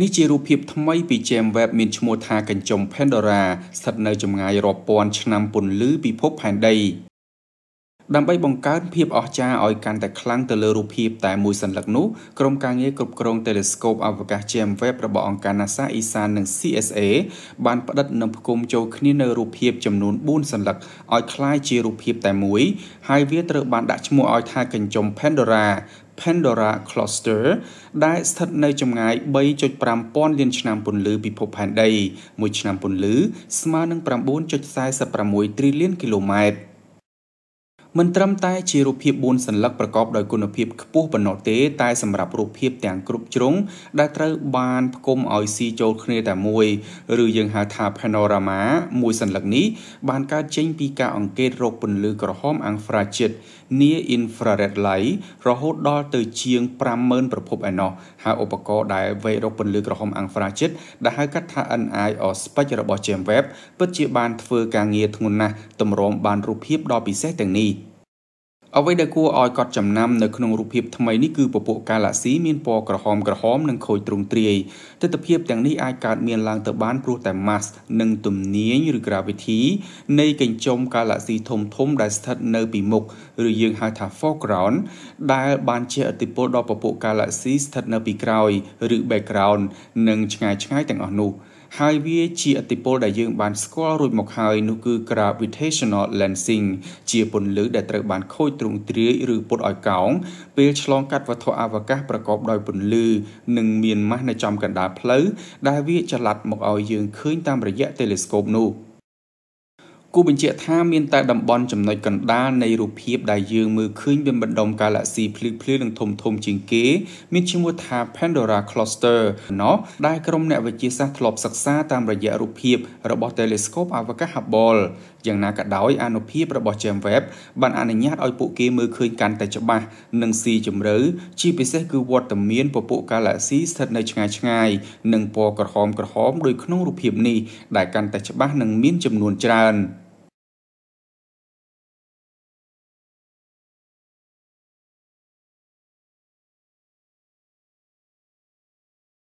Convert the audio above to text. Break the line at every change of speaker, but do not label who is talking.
នេះជារូបភាពថ្មីពី James Webb មានឈ្មោះថាកញ្ចុំ Pandora ស្ថិតនៅចម្ងាយរាប់ពាន់ឆ្នាំពន្លឺពិភពផែនដីដើម្បីបង្កើនភាពអស្ចារ្យឲ្យកាន់តែខ្លាំងទៅលើរូបភាពតែមួយសន្លឹកនោះក្រុមការងារគ្រប់គ្រង Telescope អវកាស James Webb របស់អង្គការ NASA ESA និង CSA បានផ្ដិតនិងផ្គុំចូលគ្នានៅរូបភាពចំនួន4សន្លឹកឲ្យคล้ายជារូបភាពតែមួយហើយវាត្រូវបានដាក់ឈ្មោះឲ្យថាកញ្ចុំ Pandora Pandora Cluster ដែលស្ថិតនៅចម្ងាយ3.5ពាន់លានឆ្នាំពន្លឺពិភពផែនដី មួយឆ្នាំពន្លឺស្មើនឹង9.46ត្រីលានគីឡូម៉ែត្រ។មិនត្រឹមតែជារូបភាព4សន្លឹកប្រកបដោយគុណភាពខ្ពស់ប៉ុណ្ណោះទេតែសម្រាប់រូបភាពទាំងគ្រប់ជ្រុងដែលត្រូវបានផ្គុំឲ្យស៊ីចូលគ្នាតែមួយឬយើងហៅថា panorama មួយសន្លឹកនេះបានកើតចេញពីការអង្កេតរកពន្លឺក្រហម infrared នា infrared light រហូតដល់ទៅជាង50000ប្រភពឯណោះហើយឧបករណ៍ដែលវេរកពន្លឺក្រហម infrared ដែលហៅកាត់ថា NI or SPECT របស់ James Webb ពិតជាបានធ្វើការងារធ្ងន់ណាស់ទម្រាំបានរូបភាពដ៏ពិសេសទាំងនេះអ្វីដែលគួរឲ្យកត់ចំណាំនៅក្នុងរូបភាពថ្មីនេះគឺពពកកាឡាក់ស៊ីមានពណ៌ក្រហមក្រហមនិងខូចទ្រង់ទ្រាយទិដ្ឋភាពទាំងនេះអាចកើតមានឡើងទៅបានព្រោះតែ mass និងទំនាញឬ gravity នៃកញ្ចុំកាឡាក់ស៊ីធំធំដែលស្ថិតនៅពីមុខឬយើងហៅថា foreground ដែលបានជាឥទ្ធិពលដល់ពពកកាឡាក់ស៊ីស្ថិតនៅពីក្រោយឬ background និងឆ្ងាយឆ្ងាយទាំងអស់នោះ។ហើយវាជាអតិពលដែលយើង បានស្គាល់រួចមកហើយនោះគឺ gravitational lensing ជា ពន្លឺដែលត្រូវបានខូចទ្រង់ទ្រាយឬពត់ឲ្យកោង ពេលឆ្លងកាត់វត្ថុអវកាសប្រកបដោយពន្លឺនិងមានម៉ាស់នៅចំកណ្ដាលផ្លូវដែលវាចល័តមកឲ្យយើងឃើញតាមរយៈ telescope នោះ។គូបញ្ជាក់ថាមានតែតំបន់ចំណុចកណ្ដាលនៃរូបភាពដែលយើងមើលឃើញវាបណ្ដុំកាឡាក់ស៊ីភ្លឺភ្លឺនិងធំធំជាងគេមានឈ្មោះថា Pandora Cluster ណោះដែលក្រុមអ្នកវិទ្យាសាស្ត្រធ្លាប់សិក្សាតាមរយៈរូបភាពរបស់ Telescope អវកាស Hubble យ៉ាងណាក៏ដោយអនុភាពរបស់ James Webb បានអនុញ្ញាតឲ្យពួកគេមើលឃើញកាន់តែច្បាស់និងស៊ីជម្រៅជាពិសេសគឺវត្តមានពពួកកាឡាក់ស៊ីស្ថិតនៅឆ្ងាយឆ្ងាយនិងពណ៌ក្រហមក្រហមដោយក្នុងរូបភាពនេះដែលកាន់តែច្បាស់និងមានចំនួនច្រើន។